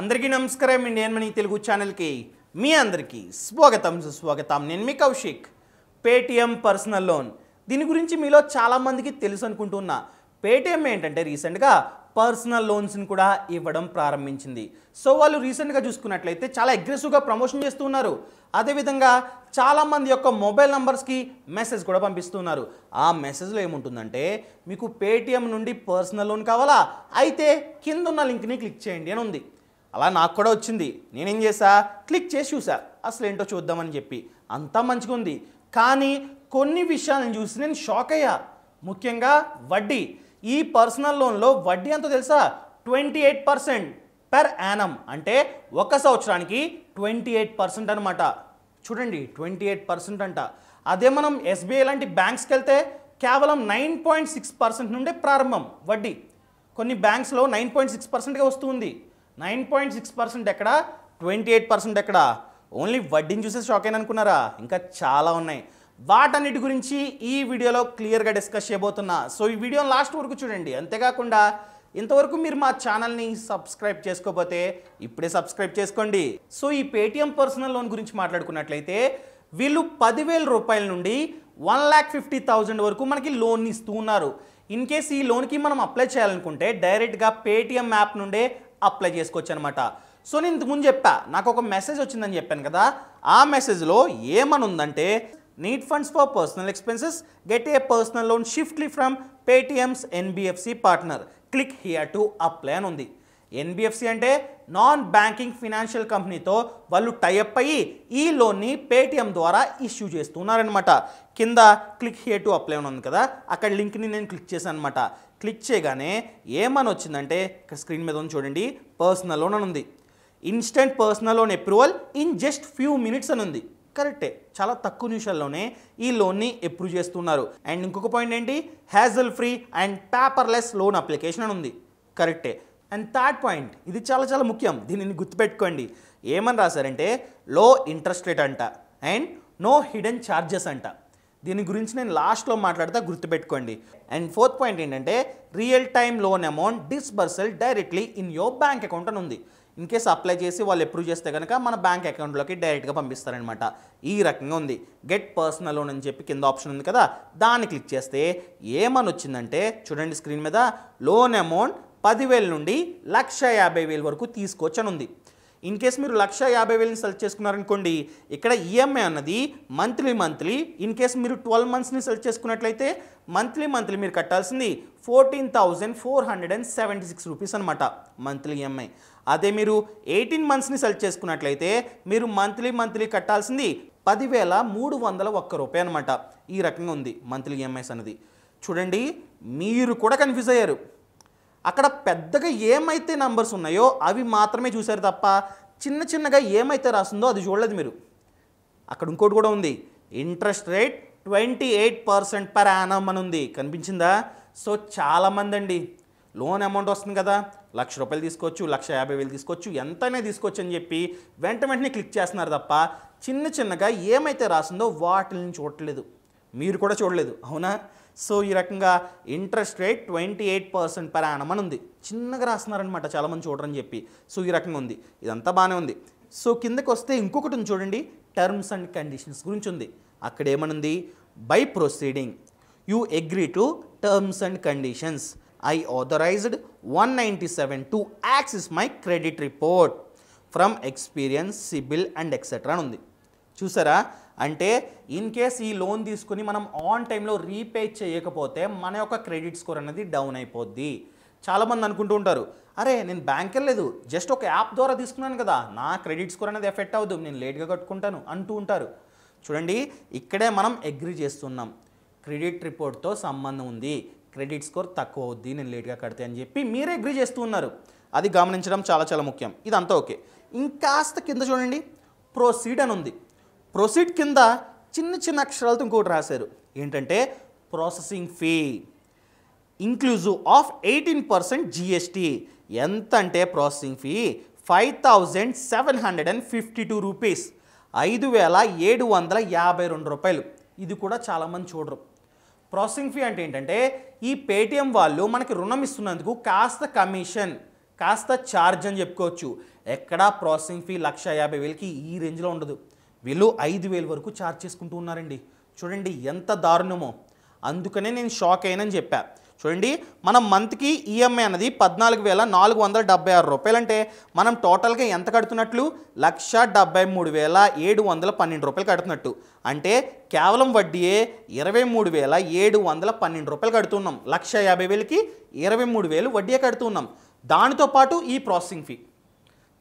అందరికీ నమస్కారం Indian money Telugu ఛానల్కి మీ అందరికీ స్వాగతం సుస్వాగతం నేను మీ కౌశిక్ పేటిఎం పర్సనల్ లోన్ దీని గురించి మీలో చాలామందికి తెలుసు అనుకుంటున్నా పేటిఎం ఏంటంటే రీసెంట్గా పర్సనల్ లోన్స్ని కూడా ఇవ్వడం ప్రారంభించింది సో వాళ్ళు రీసెంట్గా చూసుకున్నట్లయితే చాలా అగ్రెసివ్గా ప్రమోషన్ చేస్తూ ఉన్నారు అదేవిధంగా చాలామంది యొక్క మొబైల్ నంబర్స్కి మెసేజ్ కూడా పంపిస్తున్నారు ఆ మెసేజ్లో ఏముంటుందంటే మీకు పేటిఎం నుండి పర్సనల్ లోన్ కావాలా అయితే కింద ఉన్న లింక్ని క్లిక్ చేయండి అని ఉంది అలా నాకు కూడా వచ్చింది నేనేం చేసా క్లిక్ చేసి చూసా అసలు ఏంటో చూద్దామని చెప్పి అంతా మంచిగా ఉంది కానీ కొన్ని విషయాలను చూసి నేను షాక్ అయ్యా ముఖ్యంగా వడ్డీ ఈ పర్సనల్ లోన్లో వడ్డీ ఎంతో తెలుసా twenty eight percent per annum అంటే ఒక సంవత్సరానికి ట్వంటీ ఎయిట్ పర్సెంట్ అనమాట చూడండి ట్వంటీ ఎయిట్ పర్సెంట్ అంట అదే మనం ఎస్బీఐ లాంటి బ్యాంక్స్కి వెళ్తే కేవలం నైన్ పాయింట్ సిక్స్ పర్సెంట్ నుండే ప్రారంభం వడ్డీ కొన్ని బ్యాంక్స్లో నైన్ పాయింట్ సిక్స్ పర్సెంట్గా వస్తుంది నైన్ పాయింట్ సిక్స్ పర్సెంట్ ఎక్కడ ట్వంటీ ఎయిట్ పర్సెంట్ ఎక్కడ ఓన్లీ వడ్డీని చూసే షాక్ అయిన అనుకున్నారా ఇంకా చాలా ఉన్నాయి వాటన్నిటి గురించి ఈ వీడియోలో క్లియర్గా డిస్కస్ చేయబోతున్నా సో ఈ వీడియోని లాస్ట్ వరకు చూడండి అంతేకాకుండా ఇంతవరకు మీరు మా ఛానల్ని సబ్స్క్రైబ్ చేసుకోకపోతే ఇప్పుడే సబ్స్క్రైబ్ చేసుకోండి సో ఈ పేటీఎం పర్సనల్ లోన్ గురించి మాట్లాడుకున్నట్లయితే వీళ్ళు పదివేల రూపాయల నుండి వన్ ల్యాక్ ఫిఫ్టీ థౌజండ్ వరకు మనకి లోన్ ఇస్తూ ఉన్నారు ఇన్ కేస్ ఈ లోన్కి మనం అప్లై చేయాలనుకుంటే డైరెక్ట్గా పేటీఎం యాప్ నుండే అప్లై చేసుకోవచ్చు అనమాట సో నేను ఇంతకుముందు చెప్పా నాకు ఒక మెసేజ్ వచ్చిందని చెప్పాను కదా ఆ మెసేజ్లో ఏమని ఉందంటే need funds for personal expenses get a personal loan swiftly from Paytm's NBFC partner click here to apply అని ఉంది ఎన్బిఎఫ్సి అంటే నాన్ బ్యాంకింగ్ ఫినాన్షియల్ కంపెనీతో వాళ్ళు టైఅప్ అయ్యి ఈ లోన్ని పేటిఎం ద్వారా ఇష్యూ చేస్తున్నారనమాట కింద క్లిక్ హియర్ టు అప్లై ఉంది కదా అక్కడ లింక్ని నేను క్లిక్ చేశాను అనమాట క్లిక్ చేయగానే ఏమని వచ్చిందంటే ఇక్కడ స్క్రీన్ మీద ఉంది చూడండి పర్సనల్ లోన్ అని ఉంది instant personal loan approval in just few minutes అని ఉంది కరెక్టే చాలా తక్కువ నిమిషాల్లోనే ఈ లోన్ని అప్రూవ్ చేస్తున్నారు అండ్ ఇంకొక పాయింట్ ఏంటి hassle free and paperless loan application అని ఉంది కరెక్టే అండ్ థర్డ్ పాయింట్ ఇది చాలా చాలా ముఖ్యం దీనిని గుర్తుపెట్టుకోండి ఏమని రాశారంటే లో ఇంట్రెస్ట్ రేట్ అంట అండ్ నో హిడెన్ ఛార్జెస్ అంట దీని గురించి నేను లాస్ట్లో మాట్లాడతా గుర్తుపెట్టుకోండి అండ్ ఫోర్త్ పాయింట్ ఏంటంటే real time loan amount disbursal directly in your bank account అని ఉంది ఇన్ కేస్ అప్లై చేసి వాళ్ళు అప్రూవ్ చేస్తే కనుక మన బ్యాంక్ అకౌంట్లోకి డైరెక్ట్గా పంపిస్తారనమాట ఈ రకంగా ఉంది గెట్ పర్సనల్ లోన్ అని చెప్పి కింద ఆప్షన్ ఉంది కదా దాన్ని క్లిక్ చేస్తే ఏమని వచ్చిందంటే చూడండి స్క్రీన్ మీద లోన్ అమౌంట్ పదివేల నుండి లక్ష యాభై వేలు వరకు తీసుకొచ్చనుంది ఇన్ కేస్ మీరు లక్ష యాభై వేలని సెలెక్ట్ చేసుకున్నారనుకోండి ఇక్కడ ఈఎంఐ e అన్నది మంత్లీ మంత్లీ ఇన్ కేస్ మీరు ట్వెల్వ్ మంత్స్ని సెలెక్ట్ చేసుకున్నట్లయితే మంత్లీ మంత్లీ మీరు కట్టాల్సింది fourteen thousand four hundred and seventy six rupees అనమాట మంత్లీ ఈఎంఐ e అదే మీరు ఎయిటీన్ మంత్స్ని సెలెక్ట్ చేసుకున్నట్లయితే మీరు మంత్లీ మంత్లీ కట్టాల్సింది పదివేల మూడు వందల ఒక్క రూపాయి అనమాట ఈ రకంగా ఉంది మంత్లీ ఈఎంఐస్ e అనేది చూడండి మీరు కూడా కన్ఫ్యూజ్ అయ్యారు అక్కడ పెద్దగా ఏమైతే నంబర్స్ ఉన్నాయో అవి మాత్రమే చూశారు తప్ప చిన్న చిన్నగా ఏమైతే రాసిందో అది చూడలేదు మీరు అక్కడ ఇంకోటి కూడా ఉంది interest rate twenty eight percent per annum అని ఉంది కనిపించిందా సో చాలామంది అండి లోన్ అమౌంట్ వస్తుంది కదా లక్ష రూపాయలు తీసుకోవచ్చు లక్ష యాభై వేలు తీసుకోవచ్చు ఎంతైనా తీసుకోవచ్చు అని చెప్పి వెంట వెంటనే క్లిక్ చేస్తున్నారు తప్ప చిన్న చిన్నగా ఏమైతే రాసిందో వాటిని చూడట్లేదు మీరు కూడా చూడలేదు అవునా సో ఈ రకంగా interest rate twenty eight percent per annum ఉంది చిన్నగా రాస్తున్నారనమాట చాలామంది చూడరని చెప్పి సో ఈ రకంగా ఉంది ఇదంతా బాగానే ఉంది సో కిందకి వస్తే ఇంకొకటి ఉంది చూడండి టర్మ్స్ అండ్ కండిషన్స్ గురించి ఉంది అక్కడ ఏమనుంది by proceeding you agree to terms and conditions I authorised one ninety seven to access my credit report from experience CIBIL and etcetera అని ఉంది చూసారా అంటే ఇన్ కేస్ ఈ లోన్ తీసుకుని మనం ఆన్ టైంలో రీపే చేయకపోతే మన యొక్క క్రెడిట్ స్కోర్ అనేది డౌన్ అయిపోద్ది చాలామంది అనుకుంటూ ఉంటారు అరే నేను బ్యాంక్ వెళ్ళలేదు జస్ట్ ఒక యాప్ ద్వారా తీసుకున్నాను కదా నా క్రెడిట్ స్కోర్ అనేది ఎఫెక్ట్ అవ్వదు నేను లేట్గా కట్టుకుంటాను అంటూ ఉంటారు చూడండి ఇక్కడే మనం అగ్రి చేస్తున్నాం క్రెడిట్ రిపోర్ట్తో సంబంధం ఉంది క్రెడిట్ స్కోర్ తక్కువ అవుద్ది నేను లేట్గా కడితే అని చెప్పి మీరే అగ్రి చేస్తూ ఉన్నారు అది గమనించడం చాలా చాలా ముఖ్యం ఇదంతా ఓకే ఇంకాస్త కింద చూడండి ప్రొసీడ్ అని ఉంది ప్రొసీడ్ కింద చిన్న చిన్న అక్షరాలతో ఇంకోటి రాశారు ఏంటంటే processing fee inclusive of eighteen percent GST ఎంత అంటే processing fee five thousand seven hundred and fifty two rupees ఐదు వేల ఏడు వందల యాభై రెండు రూపాయలు ఇది కూడా చాలామంది చూడరు ప్రాసెసింగ్ ఫీ అంటే ఏంటంటే ఈ పేటిఎం వాళ్ళు మనకి రుణం ఇస్తున్నందుకు కాస్త కమిషన్ కాస్త ఛార్జ్ అని చెప్పుకోవచ్చు ఎక్కడా ప్రాసెసింగ్ ఫీ లక్ష యాభై వేలకి ఈ రేంజ్లో ఉండదు వీళ్ళు ఐదు వేల వరకు ఛార్జ్ చేసుకుంటూ ఉన్నారండి చూడండి ఎంత దారుణమో అందుకనే నేను షాక్ అయినని చెప్పా చూడండి మనం మంత్కి ఈఎంఐ అనేది పద్నాలుగు వేల నాలుగు వందల డెబ్బై ఆరు రూపాయలు అంటే మనం టోటల్గా ఎంత కడుతున్నట్లు లక్ష డెబ్బై మూడు వేల ఏడు వందల పన్నెండు రూపాయలు కడుతున్నట్టు అంటే కేవలం వడ్డీయే ఇరవై మూడు వేల ఏడు వందల పన్నెండు రూపాయలు కడుతున్నాం లక్ష యాభై వేలకి ఇరవై మూడు వేలు వడ్డీయే కడుతున్నాం దానితో పాటు ఈ ప్రాసెసింగ్ ఫీ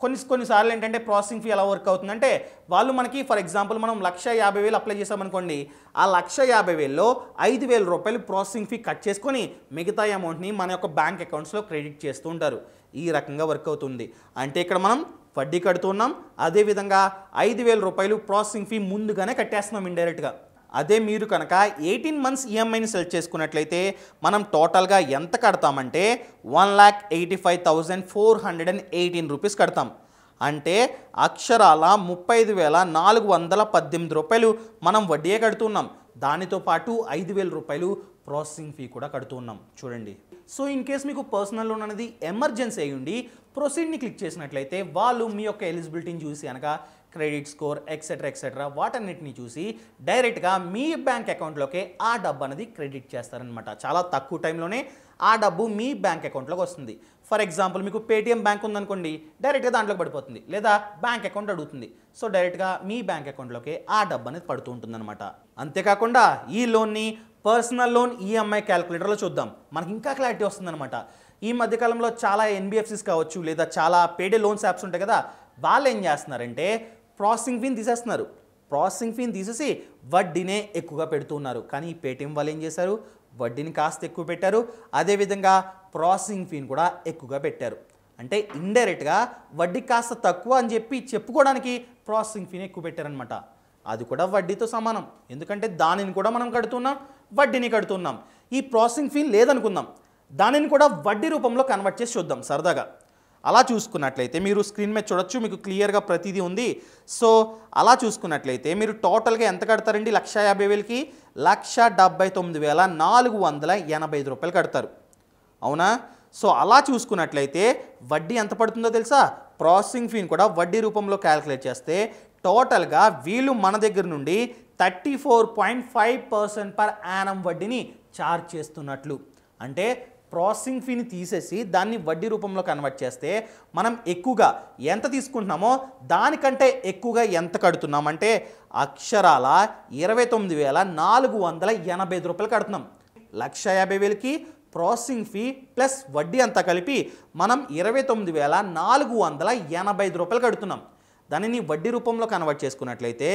కొన్ని కొన్నిసార్లు ఏంటంటే ప్రాసెసింగ్ ఫీ ఎలా వర్క్ అవుతుందంటే వాళ్ళు మనకి ఫర్ ఎగ్జాంపుల్ మనం లక్ష యాభై వేలు అప్లై చేసామనుకోండి ఆ లక్ష యాభై వేల్లో ఐదు వేల రూపాయలు ప్రాసెసింగ్ ఫీ కట్ చేసుకొని మిగతా అమౌంట్ని మన యొక్క బ్యాంక్ అకౌంట్స్లో క్రెడిట్ చేస్తూ ఉంటారు ఈ రకంగా వర్క్ అవుతుంది అంటే ఇక్కడ మనం వడ్డీ కడుతున్నాం అదేవిధంగా ఐదు వేల రూపాయలు ప్రాసెసింగ్ ఫీ ముందుగానే కట్టేస్తున్నాం ఇండైరెక్ట్గా అదే మీరు కనుక ఎయిటీన్ మంత్స్ ఈఎంఐని సెలెక్ట్ చేసుకున్నట్లయితే మనం టోటల్గా ఎంత కడతామంటే one lakh eighty five thousand four hundred and eighteen rupees కడతాం అంటే అక్షరాల ముప్పై ఐదు వేల నాలుగు వందల పద్దెనిమిది రూపాయలు మనం వడ్డీయే కడుతున్నాం దానితో పాటు ఐదు వేల రూపాయలు ప్రాసెసింగ్ ఫీ కూడా కడుతున్నాం చూడండి సో ఇన్ కేస్ మీకు పర్సనల్ లోన్ అనేది ఎమర్జెన్సీ అయ్యుండి ప్రొసీడ్ని క్లిక్ చేసినట్లయితే వాళ్ళు మీ యొక్క ఎలిజిబిలిటీని చూసి అనగా క్రెడిట్ స్కోర్ ఎక్సెట్రా ఎక్సెట్రా వాటన్నిటిని చూసి డైరెక్ట్గా మీ బ్యాంక్ అకౌంట్లోకి ఆ డబ్బు అనేది క్రెడిట్ చేస్తారనమాట చాలా తక్కువ టైంలోనే ఆ డబ్బు మీ బ్యాంక్ అకౌంట్లోకి వస్తుంది ఫర్ ఎగ్జాంపుల్ మీకు పేటీఎం బ్యాంక్ ఉందనుకోండి డైరెక్ట్గా దాంట్లో పడిపోతుంది లేదా బ్యాంక్ అకౌంట్ అడుగుతుంది సో డైరెక్ట్గా మీ బ్యాంక్ అకౌంట్లోకి ఆ డబ్బు అనేది పడుతూ ఉంటుందన్నమాట అంతేకాకుండా ఈ లోన్ని పర్సనల్ లోన్ ఈఎంఐ క్యాలిక్యులేటర్లో చూద్దాం మనకి ఇంకా క్లారిటీ వస్తుందన్నమాట ఈ మధ్యకాలంలో చాలా ఎన్బిఎఫ్సిస్ కావచ్చు లేదా చాలా పేడే లోన్స్ యాప్స్ ఉంటాయి కదా వాళ్ళు ఏం చేస్తున్నారంటే ప్రాసెసింగ్ ఫీని తీసేస్తున్నారు ప్రాసెసింగ్ ఫీని తీసేసి వడ్డీనే ఎక్కువగా పెడుతున్నారు కానీ పేటీఎం వాళ్ళు ఏం చేశారు వడ్డీని కాస్త ఎక్కువ పెట్టారు అదేవిధంగా ప్రాసెసింగ్ ఫీని కూడా ఎక్కువగా పెట్టారు అంటే ఇండైరెక్ట్గా వడ్డీ కాస్త తక్కువ అని చెప్పి చెప్పుకోవడానికి ప్రాసెసింగ్ ఫీని ఎక్కువ పెట్టారనమాట అది కూడా వడ్డీతో సమానం ఎందుకంటే దానిని కూడా మనం కడుతున్నాం వడ్డీని కడుతున్నాం ఈ ప్రాసెసింగ్ ఫీని లేదనుకుందాం దానిని కూడా వడ్డీ రూపంలో కన్వర్ట్ చేసి చూద్దాం సరదాగా అలా చూసుకున్నట్లయితే మీరు స్క్రీన్ మీద చూడొచ్చు మీకు క్లియర్గా ప్రతిదీ ఉంది సో అలా చూసుకున్నట్లయితే మీరు టోటల్గా ఎంత కడతారండి లక్ష యాభై వేలకి లక్ష డెబ్బై తొమ్మిది వేల నాలుగు వందల ఎనభై ఐదు రూపాయలు కడతారు అవునా సో అలా చూసుకున్నట్లయితే వడ్డీ ఎంత పడుతుందో తెలుసా ప్రాసెసింగ్ ఫీని కూడా వడ్డీ రూపంలో క్యాలిక్యులేట్ చేస్తే టోటల్గా వీళ్ళు మన దగ్గర నుండి thirty four point five percent per annum వడ్డీని ఛార్జ్ చేస్తున్నట్లు అంటే ప్రాసెసింగ్ ఫీని తీసేసి దాన్ని వడ్డీ రూపంలో కన్వర్ట్ చేస్తే మనం ఎక్కువగా ఎంత తీసుకుంటున్నామో దానికంటే ఎక్కువగా ఎంత కడుతున్నామంటే అక్షరాల ఇరవై తొమ్మిది వేల నాలుగు వందల ఎనభై ఐదు రూపాయలు కడుతున్నాం లక్ష యాభై వేలకి ప్రాసెసింగ్ ఫీ ప్లస్ వడ్డీ అంతా కలిపి మనం ఇరవై తొమ్మిది వేల నాలుగు వందల ఎనభై ఐదు రూపాయలు కడుతున్నాం దానిని వడ్డీ రూపంలో కన్వర్ట్ చేసుకున్నట్లయితే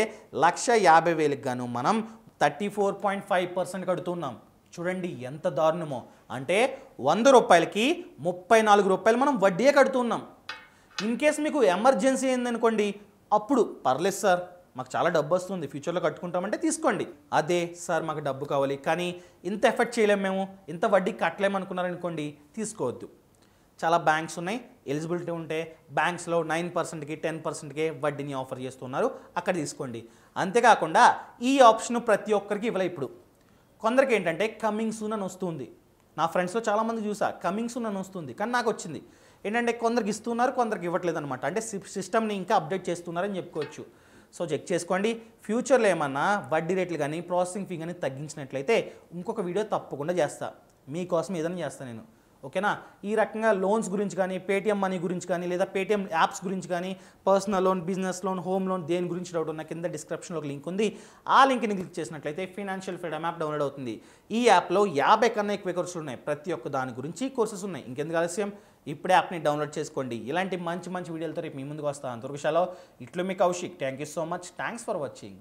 లక్ష యాభై వేలకు గాను మనం thirty four point five percent కడుతున్నాం చూడండి ఎంత దారుణమో అంటే వంద రూపాయలకి ముప్పై నాలుగు రూపాయలు మనం వడ్డీయే కడుతున్నాం ఇన్ కేస్ మీకు ఎమర్జెన్సీ అయిందనుకోండి అప్పుడు పర్లేదు సార్ మాకు చాలా డబ్బు వస్తుంది ఫ్యూచర్లో కట్టుకుంటామంటే తీసుకోండి అదే సార్ మాకు డబ్బు కావాలి కానీ ఇంత ఎఫెక్ట్ చేయలేము మేము ఇంత వడ్డీ కట్టలేమనుకున్నారనుకోండి తీసుకోవద్దు చాలా బ్యాంక్స్ ఉన్నాయి ఎలిజిబిలిటీ ఉంటే బ్యాంక్స్లో నైన్ పర్సెంట్కి టెన్ పర్సెంట్కి వడ్డీని ఆఫర్ చేస్తున్నారు అక్కడ తీసుకోండి అంతేకాకుండా ఈ ఆప్షన్ ప్రతి ఒక్కరికి ఇవ్వలే ఇప్పుడు కొందరికి ఏంటంటే కమింగ్ సూన్ అని వస్తుంది నా ఫ్రెండ్స్లో చాలామంది చూసా కమింగ్ సూన్ అని వస్తుంది కానీ నాకు వచ్చింది ఏంటంటే కొందరికి ఇస్తున్నారు కొందరికి ఇవ్వట్లేదు అనమాట అంటే సిస్టమ్ని ఇంకా అప్డేట్ చేస్తున్నారని చెప్పుకోవచ్చు సో చెక్ చేసుకోండి ఫ్యూచర్లో ఏమన్నా వడ్డీ రేట్లు కానీ ప్రాసెసింగ్ ఫీ కానీ తగ్గించినట్లయితే ఇంకొక వీడియో తప్పకుండా చేస్తా మీకోసం ఏదైనా చేస్తాను నేను ఓకేనా ఈ రకంగా లోన్స్ గురించి కానీ పేటిఎం మనీ గురించి కానీ లేదా పేటిఎం యాప్స్ గురించి కానీ personal loan business loan home loan దేని గురించి డౌట్ ఉన్న కింద డిస్క్రిప్షన్లో ఒక లింక్ ఉంది ఆ లింక్ని క్లిక్ చేసినట్లయితే ఫైనాన్షియల్ ఫ్రీడమ్ యాప్ డౌన్లోడ్ అవుతుంది ఈ యాప్లో యాభై కన్నా ఎక్కువ కోర్సులు ఉన్నాయి ప్రతి ఒక్క దాని గురించి కోర్సెస్ ఉన్నాయి ఇంకెందుకు ఆలస్యం ఇప్పుడే యాప్ని డౌన్లోడ్ చేసుకోండి ఇలాంటి మంచి మంచి వీడియోలతో రేపు మీ ముందుకు వస్తాను అంతవరకు ఇట్లో మీ Kaushik thank you so much thanks for watching